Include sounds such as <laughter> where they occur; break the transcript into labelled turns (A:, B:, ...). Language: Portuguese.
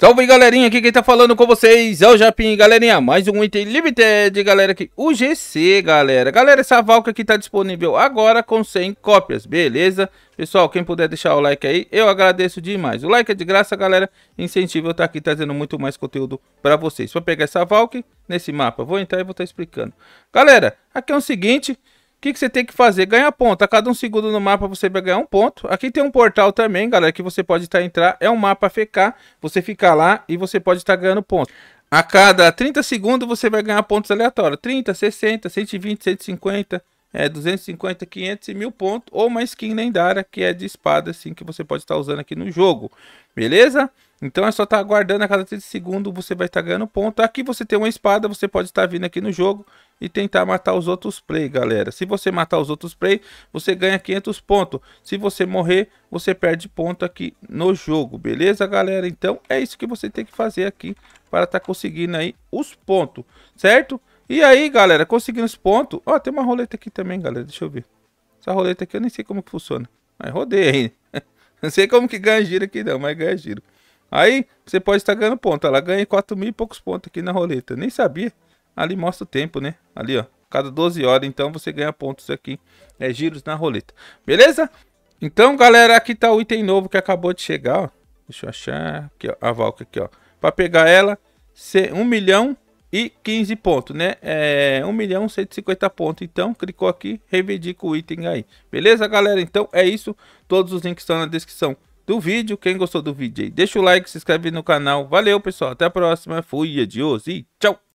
A: Salve galerinha, aqui quem tá falando com vocês é o Japim, galerinha, mais um item limited, galera, aqui, o GC, galera, galera, essa Valka aqui tá disponível agora com 100 cópias, beleza? Pessoal, quem puder deixar o like aí, eu agradeço demais, o like é de graça, galera, incentivo eu estar tá aqui trazendo muito mais conteúdo pra vocês, vou pegar essa Valk nesse mapa, vou entrar e vou estar tá explicando. Galera, aqui é o seguinte, o que, que, você tem que fazer? Ganhar ponto. A cada um segundo no mapa você vai ganhar um ponto. Aqui tem um portal também, galera, que você pode estar tá, entrar. É um mapa FK. Você fica lá e você pode estar tá ganhando pontos. A cada 30 segundos você vai ganhar pontos aleatórios. 30, 60, 120, 150, é, 250, 500 e 1000 pontos. Ou uma skin lendária que é de espada, assim, que você pode estar tá usando aqui no jogo. Beleza? Então é só estar tá aguardando a cada 30 segundos, você vai estar tá ganhando ponto. Aqui você tem uma espada, você pode estar tá vindo aqui no jogo e tentar matar os outros play, galera. Se você matar os outros play, você ganha 500 pontos. Se você morrer, você perde ponto aqui no jogo, beleza, galera? Então é isso que você tem que fazer aqui para estar tá conseguindo aí os pontos, certo? E aí, galera, conseguindo os pontos... Ó, tem uma roleta aqui também, galera, deixa eu ver. Essa roleta aqui eu nem sei como que funciona. Mas rodei aí. <laughs> não sei como que ganha giro aqui não, mas ganha giro. Aí você pode estar ganhando ponto. Ela ganha 4 mil e poucos pontos aqui na roleta. Nem sabia. Ali mostra o tempo, né? Ali, ó. Cada 12 horas, então, você ganha pontos aqui. É giros na roleta. Beleza? Então, galera, aqui tá o item novo que acabou de chegar, ó. Deixa eu achar aqui, ó, a Valka aqui, ó. Pra pegar ela, ser 1 milhão e 15 pontos, né? É 1 milhão e 150 pontos. Então, clicou aqui, reivindica o item aí. Beleza, galera? Então, é isso. Todos os links estão na descrição do vídeo. Quem gostou do vídeo aí, deixa o like, se inscreve no canal. Valeu, pessoal. Até a próxima. Fui, adiós e tchau.